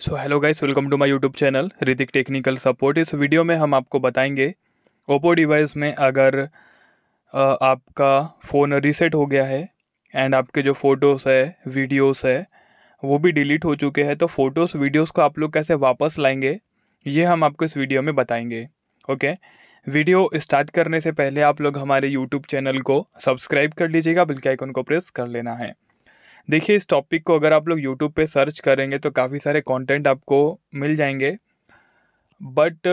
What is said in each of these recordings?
so hello guys welcome to my YouTube channel Hrithik technical support इस video में हम आपको बताएंगे ओप्पो डिवाइस में अगर आपका फ़ोन रीसेट हो गया है एंड आपके जो फ़ोटोज़ है वीडियोस है वो भी डिलीट हो चुके हैं तो फ़ोटोज़ वीडियोस को आप लोग कैसे वापस लाएंगे ये हम आपको इस वीडियो में बताएंगे ओके वीडियो स्टार्ट करने से पहले आप लोग हमारे यूट्यूब चैनल को सब्सक्राइब कर लीजिएगा बिल्कुल आइकन को प्रेस कर लेना है देखिए इस टॉपिक को अगर आप लोग यूट्यूब पे सर्च करेंगे तो काफ़ी सारे कंटेंट आपको मिल जाएंगे बट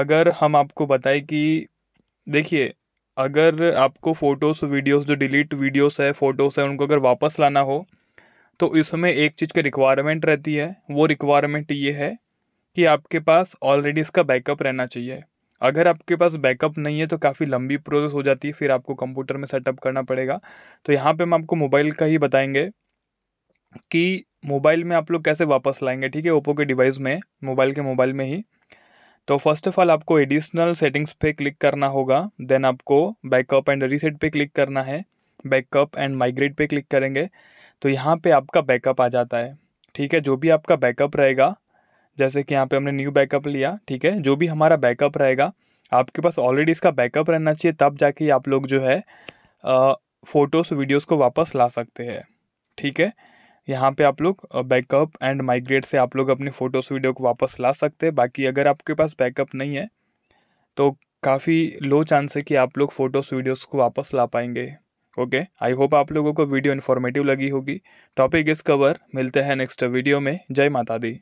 अगर हम आपको बताएं कि देखिए अगर आपको फ़ोटोज़ वीडियोस जो डिलीट वीडियोस है फ़ोटोज़ है उनको अगर वापस लाना हो तो इसमें एक चीज़ की रिक्वायरमेंट रहती है वो रिक्वायरमेंट ये है कि आपके पास ऑलरेडी इसका बैकअप रहना चाहिए अगर आपके पास बैकअप नहीं है तो काफ़ी लंबी प्रोसेस हो जाती है फिर आपको कंप्यूटर में सेटअप करना पड़ेगा तो यहाँ पे हम आपको मोबाइल का ही बताएंगे कि मोबाइल में आप लोग कैसे वापस लाएंगे ठीक है ओप्पो के डिवाइस में मोबाइल के मोबाइल में ही तो फर्स्ट ऑफ ऑल आपको एडिशनल सेटिंग्स पे क्लिक करना होगा देन आपको बैकअप एंड रीसेट पे क्लिक करना है बैकअप एंड माइग्रेट पे क्लिक करेंगे तो यहाँ पे आपका बैकअप आ जाता है ठीक है जो भी आपका बैकअप रहेगा जैसे कि यहाँ पे हमने न्यू बैकअप लिया ठीक है जो भी हमारा बैकअप रहेगा आपके पास ऑलरेडी इसका बैकअप रहना चाहिए तब जाके आप लोग जो है फ़ोटोज़ वीडियोज़ को वापस ला सकते हैं ठीक है यहाँ पे आप लोग बैकअप एंड माइग्रेट से आप लोग अपनी फ़ोटोज़ वीडियो को वापस ला सकते हैं बाकी अगर आपके पास बैकअप नहीं है तो काफ़ी लो चांस है कि आप लोग फ़ोटोज़ वीडियोस को वापस ला पाएंगे ओके आई होप आप लोगों को वीडियो इन्फॉर्मेटिव लगी होगी टॉपिक इस कवर मिलते हैं नेक्स्ट वीडियो में जय माता दी